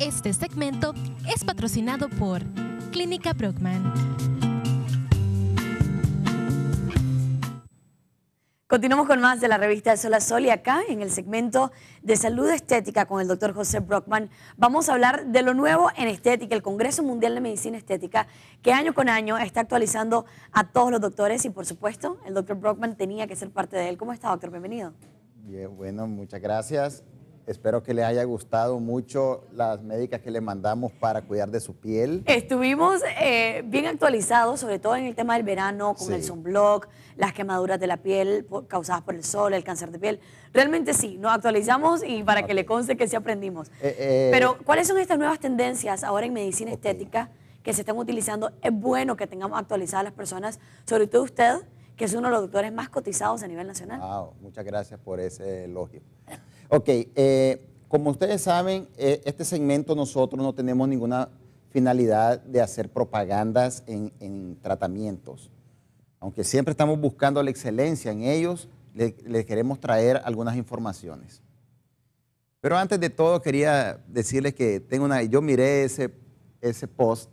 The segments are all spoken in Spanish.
Este segmento es patrocinado por Clínica Brockman. Continuamos con más de la revista de Sol a Sol y acá en el segmento de salud estética con el doctor José Brockman vamos a hablar de lo nuevo en estética, el Congreso Mundial de Medicina Estética que año con año está actualizando a todos los doctores y por supuesto el doctor Brockman tenía que ser parte de él. ¿Cómo está doctor? Bienvenido. Bien, bueno, muchas gracias. Espero que le haya gustado mucho las médicas que le mandamos para cuidar de su piel. Estuvimos eh, bien actualizados, sobre todo en el tema del verano, con el sunblock, las quemaduras de la piel causadas por el sol, el cáncer de piel. Realmente sí, nos actualizamos y para que le conste que sí aprendimos. Eh, eh, Pero, ¿cuáles son estas nuevas tendencias ahora en medicina estética que se están utilizando? Es bueno que tengamos actualizadas las personas, sobre todo usted, que es uno de los doctores más cotizados a nivel nacional. Wow, muchas gracias por ese elogio. Ok, eh, como ustedes saben, eh, este segmento nosotros no tenemos ninguna finalidad de hacer propagandas en, tratamientos. Aunque siempre estamos buscando la excelencia en ellos, les queremos traer algunas informaciones. Pero antes de todo quería decirles que tengo una, yo miré ese, ese post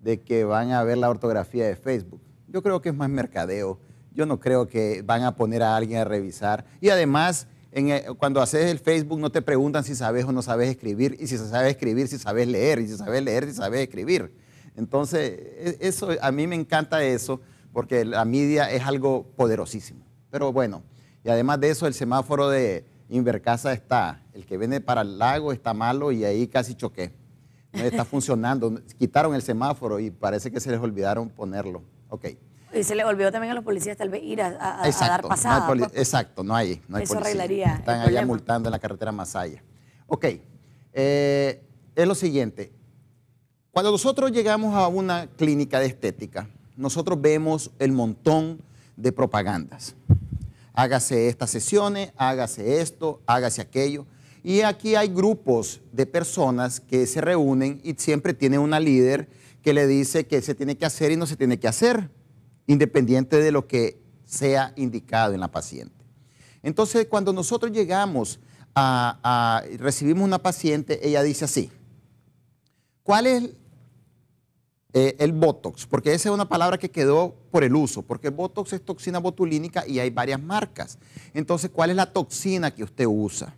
de que van a ver la ortografía de Facebook. Yo creo que es más mercadeo. Yo no creo que van a poner a alguien a revisar. Y además eh, cuando haces el Facebook no te preguntan si sabes o no sabes escribir, y si sabes escribir, si sabes leer, y si sabes leer, si sabes escribir. Entonces, e, eso, a mí me encanta eso, porque la media es algo poderosísimo. Pero bueno, y además de eso, el semáforo de Invercasa está, el que viene para el lago está malo y ahí casi choqué. No está funcionando, quitaron el semáforo y parece que se les olvidaron ponerlo. Ok. Y se le volvió también a los policías tal vez ir a, dar pasada. Pues, exacto, no hay, no hay Eso Están allá multando en la carretera Masaya. Ok, eh, es lo siguiente. Cuando nosotros llegamos a una clínica de estética, nosotros vemos el montón de propagandas. Hágase estas sesiones, hágase esto, hágase aquello. Y aquí hay grupos de personas que se reúnen y siempre tiene una líder que le dice que se tiene que hacer y no se tiene que hacer independiente de lo que sea indicado en la paciente. Entonces, cuando nosotros llegamos a, a recibimos una paciente, ella dice así, ¿cuál es eh, el Botox? Porque esa es una palabra que quedó por el uso, porque Botox es toxina botulínica y hay varias marcas. Entonces, ¿cuál es la toxina que usted usa?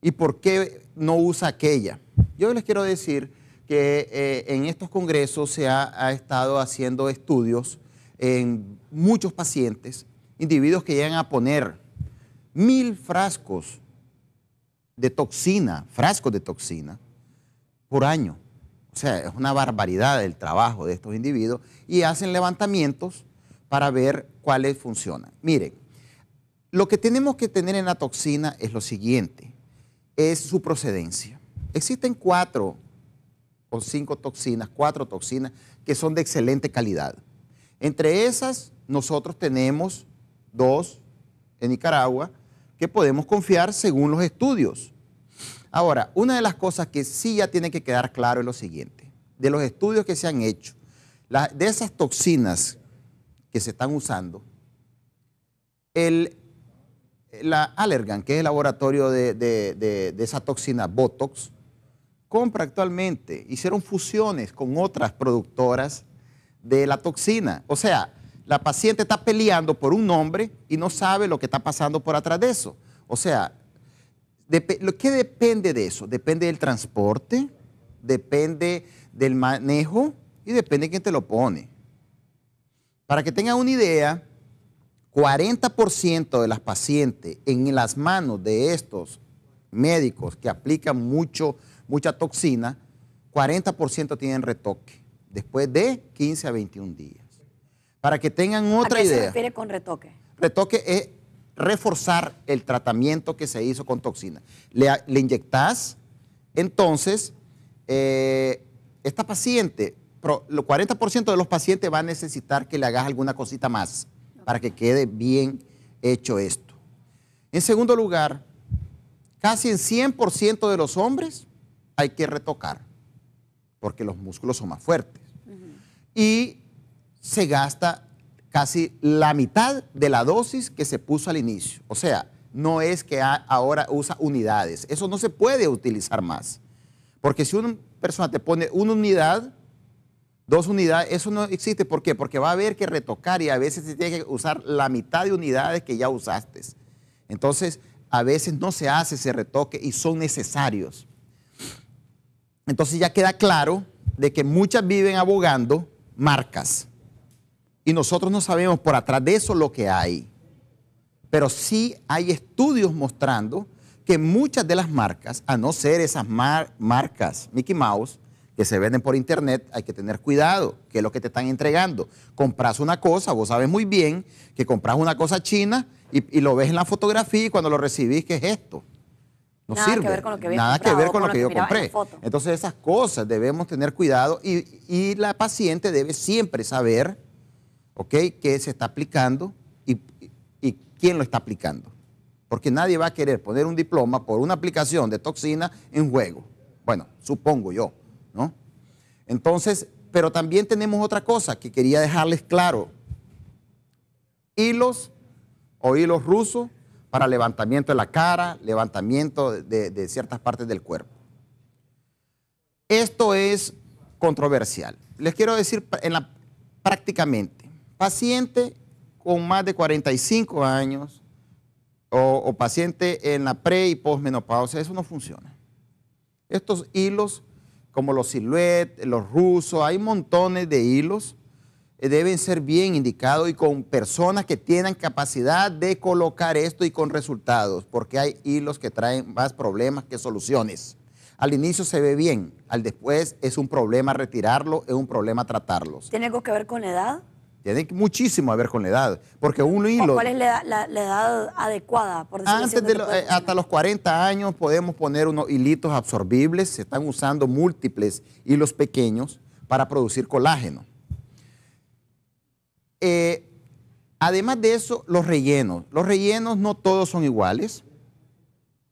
¿Y por qué no usa aquella? Yo les quiero decir que eh, en estos congresos se ha, ha estado haciendo estudios en muchos pacientes, individuos que llegan a poner mil frascos de toxina, frascos de toxina, por año. O sea, es una barbaridad el trabajo de estos individuos y hacen levantamientos para ver cuáles funcionan. Miren, lo que tenemos que tener en la toxina es lo siguiente, es su procedencia. Existen cuatro o cinco toxinas, cuatro toxinas que son de excelente calidad. Entre esas, nosotros tenemos dos en Nicaragua que podemos confiar según los estudios. Ahora, una de las cosas que sí ya tiene que quedar claro es lo siguiente, de los estudios que se han hecho, de esas toxinas que se están usando, la Allergan, que es el laboratorio de, de esa toxina Botox, compra actualmente, hicieron fusiones con otras productoras de la toxina. O sea, la paciente está peleando por un nombre y no sabe lo que está pasando por atrás de eso. O sea, lo ¿qué depende de eso? Depende del transporte, depende del manejo y depende de quién te lo pone. Para que tenga una idea, 40% de las pacientes en las manos de estos médicos que aplican mucho, mucha toxina, 40% tienen retoque después de 15 a 21 días. Para que tengan otra ¿A qué idea. se refiere con retoque? Retoque es reforzar el tratamiento que se hizo con toxina. Le, inyectas inyectás, entonces, eh, esta paciente, el 40% de los pacientes va a necesitar que le hagas alguna cosita más para que quede bien hecho esto. En segundo lugar, casi en 100% de los hombres hay que retocar porque los músculos son más fuertes. Y se gasta casi la mitad de la dosis que se puso al inicio. O sea, no es que ahora usa unidades. Eso no se puede utilizar más. Porque si una persona te pone una unidad, dos unidades, eso no existe. ¿Por qué? Porque va a haber que retocar y a veces se tiene que usar la mitad de unidades que ya usaste. Entonces, a veces no se hace ese retoque y son necesarios. Entonces ya queda claro de que muchas viven abogando marcas. Y nosotros no sabemos por atrás de eso lo que hay. Pero sí hay estudios mostrando que muchas de las marcas, a no ser esas marcas Mickey Mouse, que se venden por internet, hay que tener cuidado, que es lo que te están entregando. Compras una cosa, vos sabes muy bien que compras una cosa china y, y lo ves en la fotografía y cuando lo recibís, ¿qué es esto? No nada sirve. Que ver con lo que nada que ver con, lo, que, yo compré. Entonces esas cosas debemos tener cuidado y, la paciente debe siempre saber, ¿ok? Qué se está aplicando y, y quién lo está aplicando. Porque nadie va a querer poner un diploma por una aplicación de toxina en juego. Bueno, supongo yo, ¿no? Entonces, pero también tenemos otra cosa que quería dejarles claro. Hilos o hilos rusos para levantamiento de la cara, levantamiento de, ciertas partes del cuerpo. Esto es controversial. Les quiero decir prácticamente, paciente con más de 45 años o, paciente en la pre y postmenopausia, eso no funciona. Estos hilos, como los siluetes, los rusos, hay montones de hilos eh, deben ser bien indicados y con personas que tienen capacidad de colocar esto y con resultados, porque hay hilos que traen más problemas que soluciones. Al inicio se ve bien, al después es un problema retirarlo, es un problema tratarlos. ¿Tiene algo que ver con la edad? Tiene muchísimo a ver con la edad, porque un hilo... ¿Cuál es la, edad adecuada? antes eh, hasta los 40 años podemos poner unos hilitos absorbibles, se están usando múltiples hilos pequeños para producir colágeno. Eh, además de eso, los rellenos. Los rellenos no todos son iguales.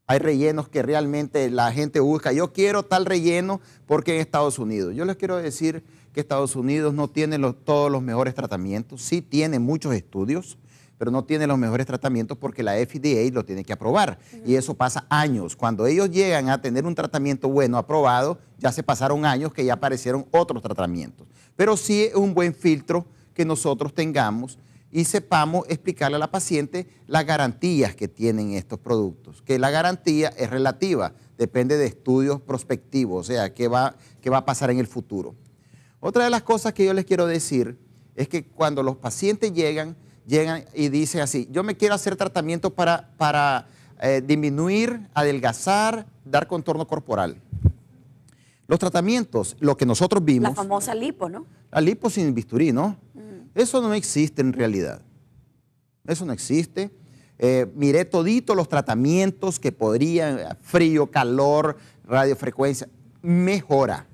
Hay rellenos que realmente la gente busca. Yo quiero tal relleno porque en Estados Unidos. Yo les quiero decir que Estados Unidos no tiene todos los mejores tratamientos. Sí tiene muchos estudios, pero no tiene los mejores tratamientos porque la FDA lo tiene que aprobar. Y eso pasa años. Cuando ellos llegan a tener un tratamiento bueno aprobado, ya se pasaron años que ya aparecieron otros tratamientos. Pero sí es un buen filtro que nosotros tengamos y sepamos explicarle a la paciente las garantías que tienen estos productos, que la garantía es relativa, depende de estudios prospectivos, o sea, qué va, va a pasar en el futuro. Otra de las cosas que yo les quiero decir es que cuando los pacientes llegan, llegan y dicen así, yo me quiero hacer tratamiento para, para eh, disminuir, adelgazar, dar contorno corporal. Los tratamientos, lo que nosotros vimos. La famosa lipo, ¿no? La lipo sin bisturí, ¿no? Mm. Eso no existe en realidad. Eso no existe. Eh, miré todito los tratamientos que podrían, eh, frío, calor, radiofrecuencia, mejora.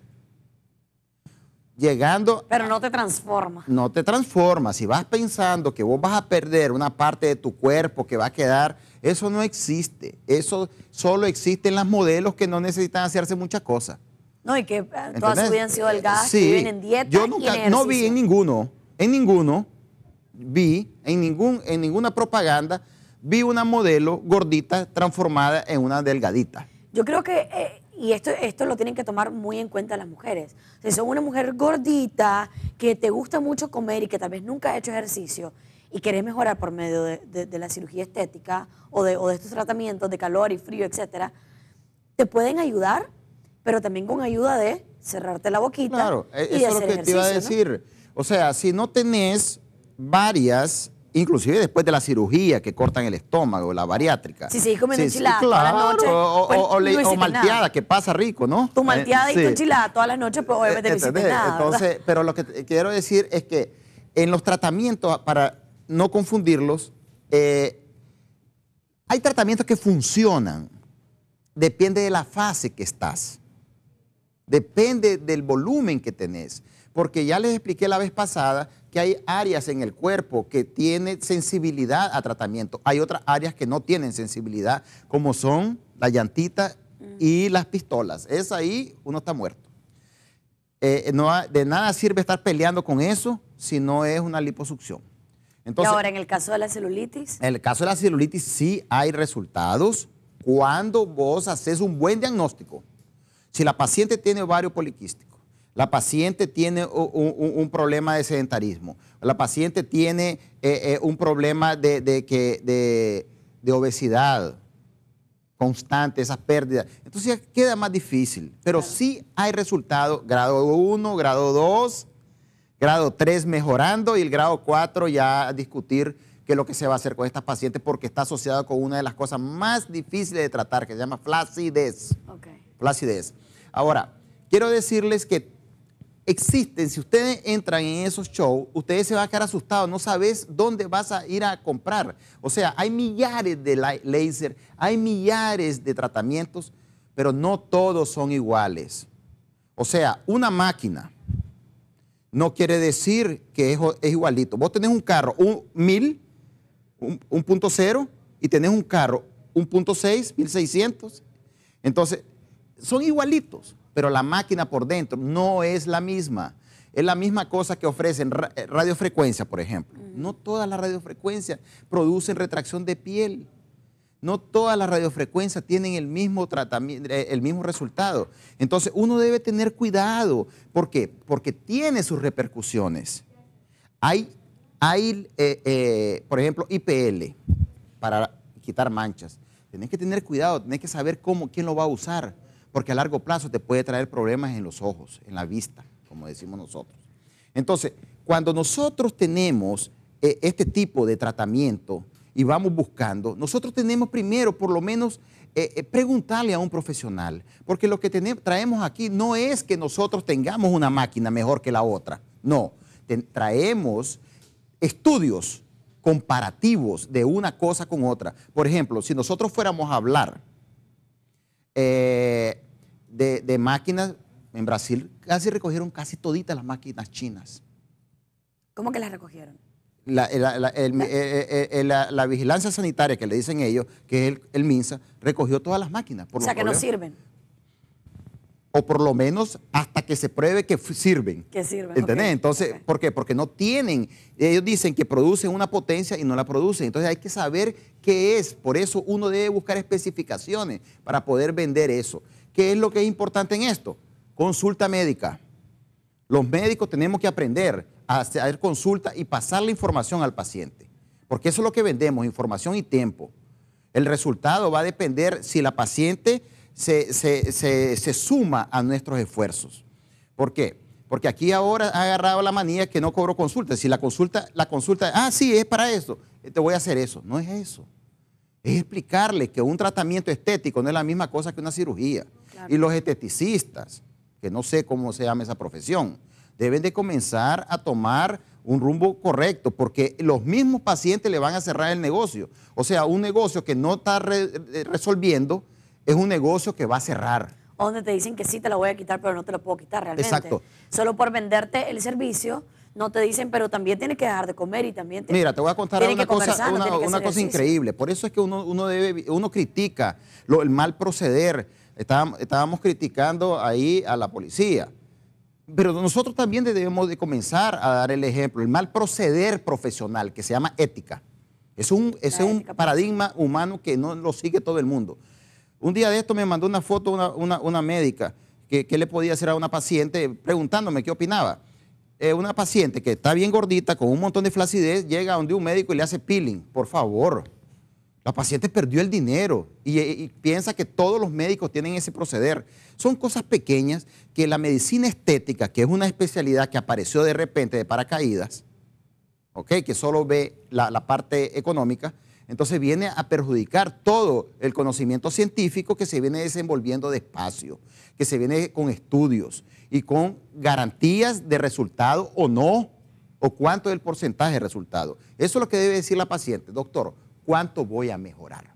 Llegando... Pero no te transforma. No te transforma. Si vas pensando que vos vas a perder una parte de tu cuerpo que va a quedar, eso no existe. Eso solo existe en las modelos que no necesitan hacerse muchas cosas. No, y que eh, todas hubieran sido eh, delgadas, que viven en dieta. Yo nunca, no vi en ninguno, en ninguno, vi en, ningún, en ninguna propaganda, vi una modelo gordita transformada en una delgadita. Yo creo que, eh, y esto, esto lo tienen que tomar muy en cuenta las mujeres. Si son una mujer gordita, que te gusta mucho comer y que tal vez nunca ha hecho ejercicio y querés mejorar por medio de, la cirugía estética o de, estos tratamientos de calor y frío, etcétera, te pueden ayudar pero también con ayuda de cerrarte la boquita. Claro, e- eso es lo que te iba a decir. O sea, si no tenés varias, inclusive después de la cirugía que cortan el estómago, la bariátrica. Sí, sí, comiendo sí, claro. la noche. O, malteada, que pasa rico, ¿no? Tu malteada y tu eh, enchilada todas las noches, pues obviamente Entonces, pero lo que quiero decir es que en los tratamientos, para no confundirlos, eh, hay tratamientos que funcionan. Depende de la fase que estás. Depende del volumen que tenés. Porque ya les expliqué la vez pasada que hay áreas en el cuerpo que tienen sensibilidad a tratamiento. Hay otras áreas que no tienen sensibilidad, como son la llantita mm. y las pistolas. Es ahí, uno está muerto. Eh, de nada sirve estar peleando con eso si no es una liposucción. Entonces, y ahora, en el caso de la celulitis. En el caso de la celulitis sí hay resultados cuando vos haces un buen diagnóstico. Si la paciente tiene ovario poliquístico, la paciente tiene un, problema de sedentarismo, la paciente tiene eh, eh, un problema de, de, obesidad constante, esas pérdidas. Entonces queda más difícil, pero si sí hay resultados, grado 1, grado 2, grado 3 mejorando y el grado 4 ya discutir qué es lo que se va a hacer con estas pacientes porque está asociado con una de las cosas más difíciles de tratar, que se llama flacidez. Flacidez. Ahora, quiero decirles que existen, si ustedes entran en esos shows, ustedes se van a quedar asustados, no sabes dónde vas a ir a comprar. O sea, hay millares de láser, hay millares de tratamientos, pero no todos son iguales. O sea, una máquina no quiere decir que es, igualito. Vos tenés un carro, un 1000, un, y tenés un carro, un punto 1600. Entonces, son igualitos, pero la máquina por dentro no es la misma. Es la misma cosa que ofrecen eh, radiofrecuencia, por ejemplo. No todas las radiofrecuencias producen retracción de piel. No todas las radiofrecuencias tienen el mismo tratamiento, eh, el mismo resultado. Entonces uno debe tener cuidado. ¿Por qué? Porque tiene sus repercusiones. Hay, hay eh, por ejemplo, IPL para quitar manchas. tienes que tener cuidado, tenés que saber cómo, quién lo va a usar porque a largo plazo te puede traer problemas en los ojos, en la vista, como decimos nosotros. Entonces, cuando nosotros tenemos eh, este tipo de tratamiento y vamos buscando, nosotros tenemos primero, por lo menos, eh, eh, preguntarle a un profesional, porque lo que traemos aquí no es que nosotros tengamos una máquina mejor que la otra, no, traemos estudios comparativos de una cosa con otra. Por ejemplo, si nosotros fuéramos a hablar de, máquinas, en Brasil casi recogieron casi toditas las máquinas chinas. ¿Cómo que las recogieron? La, eh, eh, eh, vigilancia sanitaria que le dicen ellos, que es el, MINSA, recogió todas las máquinas. Por o sea, que no sirven. O por lo menos hasta que se pruebe que sirven. Que sirven. ¿Entendés? Entonces, ¿por qué? Porque no tienen. Ellos dicen que producen una potencia y no la producen. Entonces hay que saber qué es. Por eso uno debe buscar especificaciones para poder vender eso. ¿Qué es lo que es importante en esto? Consulta médica. Los médicos tenemos que aprender a hacer consulta y pasar la información al paciente, porque eso es lo que vendemos, información y tiempo. El resultado va a depender si la paciente se, suma a nuestros esfuerzos. ¿Por qué? Porque aquí ahora ha agarrado la manía que no cobro consulta. Si la consulta, la consulta, ah, sí, es para eso, te voy a hacer eso. No es eso es explicarles que un tratamiento estético no es la misma cosa que una cirugía. Y los esteticistas, que no sé cómo se llama esa profesión, deben de comenzar a tomar un rumbo correcto, porque los mismos pacientes le van a cerrar el negocio. O sea, un negocio que no está eh, resolviendo es un negocio que va a cerrar. Donde te dicen que sí, te la voy a quitar, pero no te lo puedo quitar realmente. Exacto. Solo por venderte el servicio no te dicen, pero también tiene que dejar de comer y también tienes Mira, te voy a contar una cosa, increíble. Por eso es que uno, debe, uno critica lo, el mal proceder. Estábamos, criticando ahí a la policía. Pero nosotros también debemos de comenzar a dar el ejemplo, el mal proceder profesional que se llama ética. Es un, es un paradigma humano que no lo sigue todo el mundo. Un día de esto me mandó una foto una, una, médica que, que, le podía hacer a una paciente preguntándome qué opinaba. Eh, una paciente que está bien gordita, con un montón de flacidez, llega a donde un médico y le hace peeling. Por favor. La paciente perdió el dinero eh, y, piensa que todos los médicos tienen ese proceder. Son cosas pequeñas que la medicina estética, que es una especialidad que apareció de repente de paracaídas, ¿okay? que solo ve la parte económica, entonces viene a perjudicar todo el conocimiento científico que se viene desenvolviendo despacio, que se viene con estudios y con garantías de resultado o no, o cuánto es el porcentaje de resultado. Eso es lo que debe decir la paciente, doctor, ¿cuánto voy a mejorar?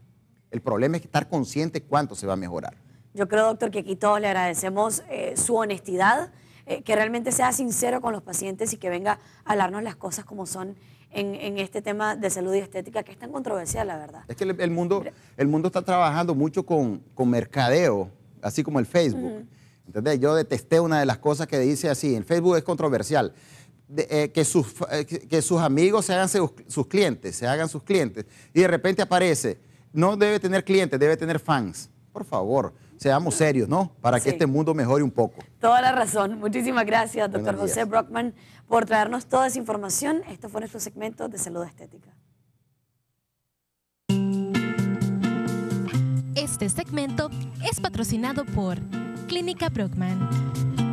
El problema es estar consciente cuánto se va a mejorar. Yo creo, doctor, que aquí todos le agradecemos eh, su honestidad, eh, que realmente sea sincero con los pacientes y que venga a hablarnos las cosas como son en, este tema de salud y estética, que es tan controversial, la verdad. Es que el, mundo, el mundo está trabajando mucho con, mercadeo, así como el Facebook. Yo detesté una de las cosas que dice así, el Facebook es controversial. Eh, que, sus, eh, que sus amigos se hagan sus, clientes, se hagan sus clientes. Y de repente aparece, no debe tener clientes, debe tener fans. Por favor seamos serios, ¿no? Para que este mundo mejore un poco. Toda la razón. Muchísimas gracias, doctor José Brockman, por traernos toda esa información. Esto fue nuestro segmento de Salud Estética. Este segmento es patrocinado por Clínica Brockman.